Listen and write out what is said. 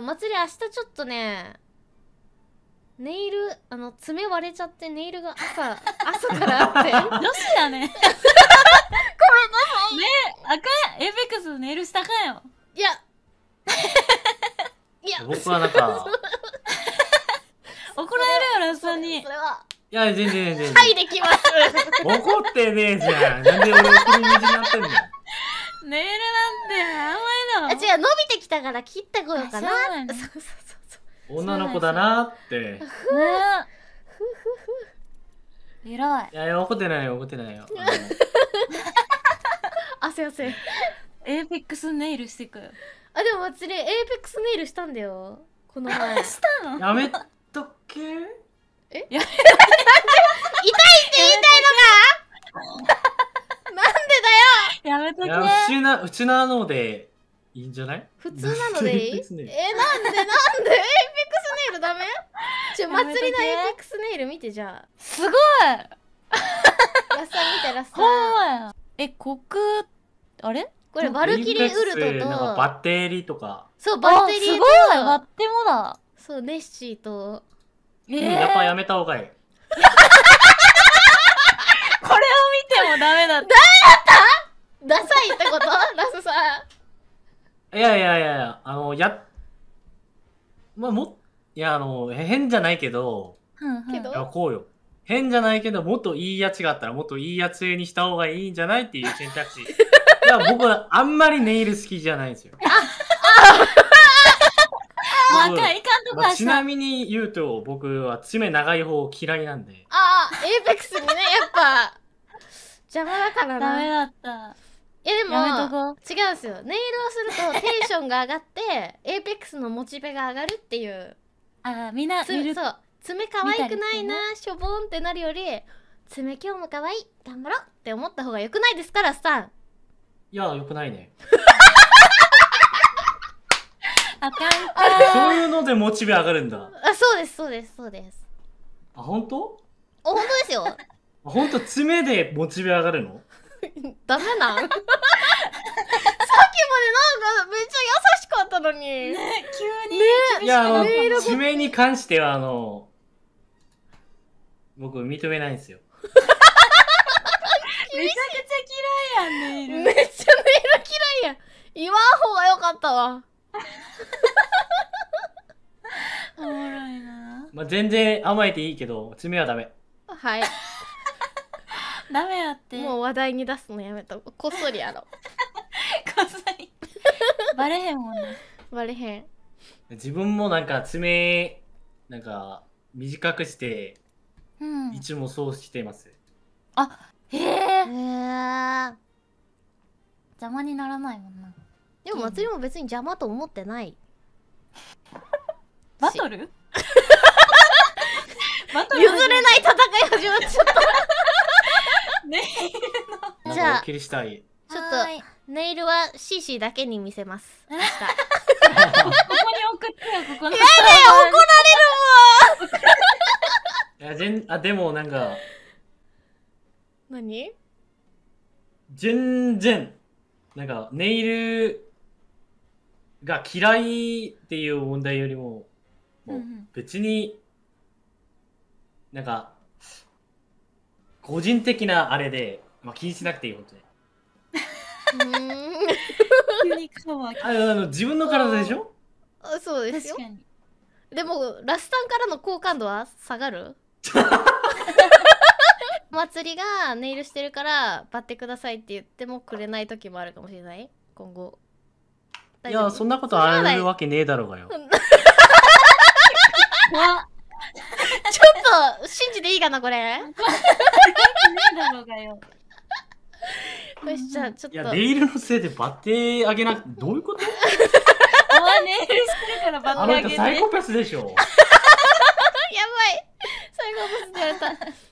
祭り明日ちょっとね、ネイル、あの、爪割れちゃってネイルが朝、朝からあって。ロシアね。ごめんなさい。ねあエックスネイルしたかよ。いや。いや。僕はなんか。怒られるよ、ラスさんに。それは。いや、全然全然。はい、できます。怒ってねえじゃん。なんで俺りになってんのネイル違う伸びてきたから切ってこようかなそうそうそうそう女の子だなってふうふふ偉いいや怒ってないよ怒ってないよ 汗汗エーペックスネイルしていくあでも私ねエーペックスネイルしたんだよこの前 したのやめとけえやめ痛いって言いたいのか なんでだよやめとけうちなうちなのでいいんじゃない普通なのでいい え、なんでなんでエイペックスネイルダメちょ、祭りのエイペックスネイル見てじゃあ。すごいラッサン見てラッサン。え、国、あれこれバルキリーウルトと。バッテリーとか。そう、バッテリーすごいバッテもだ。そう、ネッシーと。えー、やっぱやめたほうがいい。いやいやいや、あの、や、まあ、も、いや、あの、変じゃないけど、けどや、こうよ。変じゃないけど、もっといいやつがあったら、もっといいやつにした方がいいんじゃないっていう選択肢。いや、僕はあんまりネイル好きじゃないんですよ。あ、いかんとあ、ちなみに言うと、僕は爪長い方嫌いなんで。ああ、エイペックスにね、やっぱ、邪魔だからな。ダメだった。やでも違うんですよネイルをするとテンションが上がって エーペックスのモチベが上がるっていうあみんなそう爪可愛くないな、しょぼんってなるより爪今日も可愛い頑張ろうって思った方がよくないですからさんいやよくないね あかんかそういうのでモチベ上がるんだあそうですそうですそうですあ本当あ本当ですよ本当爪でモチベ上がるの ダメなんさっきまでなんかめっちゃ優しかったのに。ね、急に。ね、いや、あの、地名に関しては、あの、僕認めないんですよ。めちゃくちゃ嫌いやん、ネイル。めっちゃネイル嫌いやん。言わん方がよかったわ。おもろいな。まあ、全然甘えていいけど、爪はダメ。はい。ダメやって。もう話題に出すのやめとここっそりやろう。バレへんもんねバレへん自分もなんか爪なんか短くしてうんいつもそうしてますあへえ邪魔にならないもんなでも祭りも別に邪魔と思ってない バトル バトル譲れない戦い始まっちゃった ねじゃあ切りしたいはシーシーだけに見せます。ここに送ってよ、ここの。やだよ、怒られるもんいや全あ、でもなんか。何全然、なんか、ネイルが嫌いっていう問題よりも、もう別に、なんか、個人的なあれで、まあ、気にしなくていい、本当に。急にああの自分の体でしょあそうです確よかにでもラスさんからの好感度は下がる 祭りがネイルしてるからバってくださいって言ってもくれない時もあるかもしれない今後いやそんなことあるわけねえだろうがよちょっと信じていいかなこれないだろうがよ よし、じゃあちょっいと。や、ネイルのせいでバッテ上げなくて、どういうことおネイルしてるからバッテ上げて。やばサイコパスでしょ。最後ボスって言われた。